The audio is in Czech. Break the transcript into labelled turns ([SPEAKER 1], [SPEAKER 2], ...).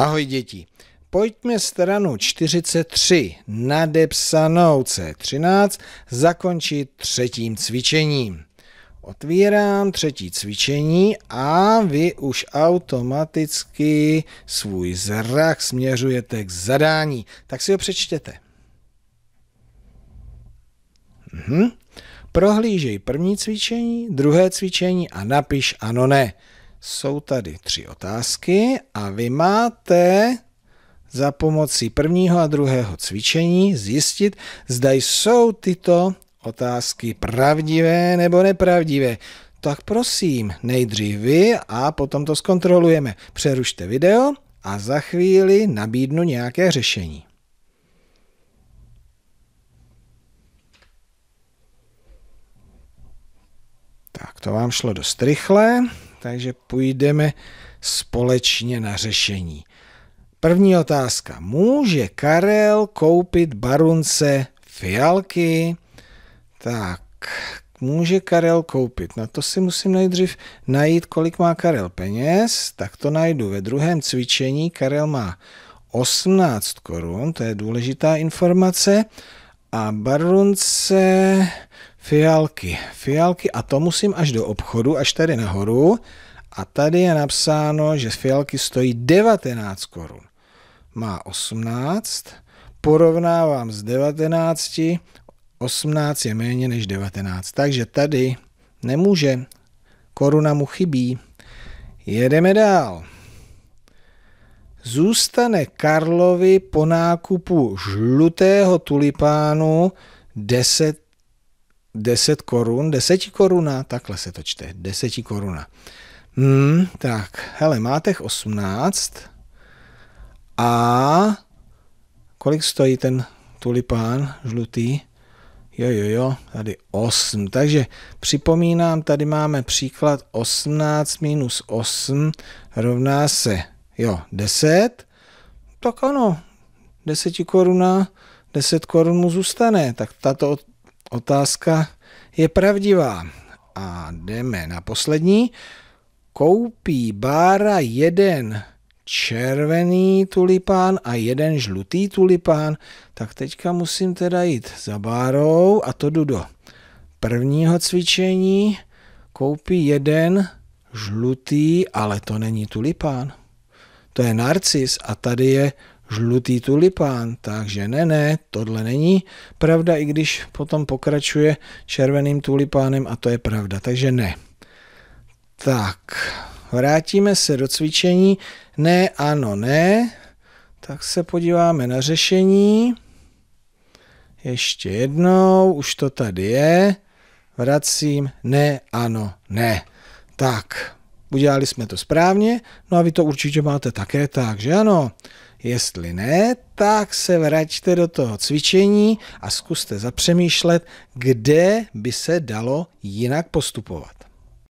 [SPEAKER 1] Ahoj děti. Pojďme stranu 43 nadepsanou C13 zakončit třetím cvičením. Otvírám třetí cvičení a vy už automaticky svůj zrak směřujete k zadání. Tak si ho přečtěte. Mhm. Prohlížej první cvičení, druhé cvičení a napiš ano ne jsou tady tři otázky a vy máte za pomocí prvního a druhého cvičení zjistit, zda jsou tyto otázky pravdivé nebo nepravdivé. Tak prosím, nejdřív vy a potom to zkontrolujeme. Přerušte video a za chvíli nabídnu nějaké řešení. Tak to vám šlo dost rychle takže půjdeme společně na řešení. První otázka. Může Karel koupit barunce fialky? Tak, může Karel koupit. Na no to si musím nejdřív najít, kolik má Karel peněz. Tak to najdu ve druhém cvičení. Karel má 18 korun, to je důležitá informace. A barunce Fialky, fialky a to musím až do obchodu, až tady nahoru. A tady je napsáno, že fialky stojí 19 korun. Má 18, porovnávám s 19, 18 je méně než 19, takže tady nemůže, koruna mu chybí. Jedeme dál. Zůstane Karlovi po nákupu žlutého tulipánu 10 10 korun, 10 koruna, takhle se to čte, 10 koruna. Hmm, tak, hele, máte 18 a kolik stojí ten tulipán žlutý? Jo, jo, jo, tady 8. Takže připomínám, tady máme příklad 18 minus 8 rovná se, jo, 10. Tak ano, 10 koruna, 10 korun mu zůstane. Tak tato Otázka je pravdivá. A jdeme na poslední. Koupí Bára jeden červený tulipán a jeden žlutý tulipán, tak teďka musím teda jít za Bárou a to jdu do prvního cvičení. Koupí jeden žlutý, ale to není tulipán. To je narcis a tady je žlutý tulipán, takže ne, ne, tohle není pravda, i když potom pokračuje červeným tulipánem a to je pravda, takže ne. Tak, vrátíme se do cvičení, ne, ano, ne, tak se podíváme na řešení, ještě jednou, už to tady je, vracím, ne, ano, ne. Tak, udělali jsme to správně, no a vy to určitě máte také tak, že ano? Jestli ne, tak se vraťte do toho cvičení a zkuste zapřemýšlet, kde by se dalo jinak postupovat.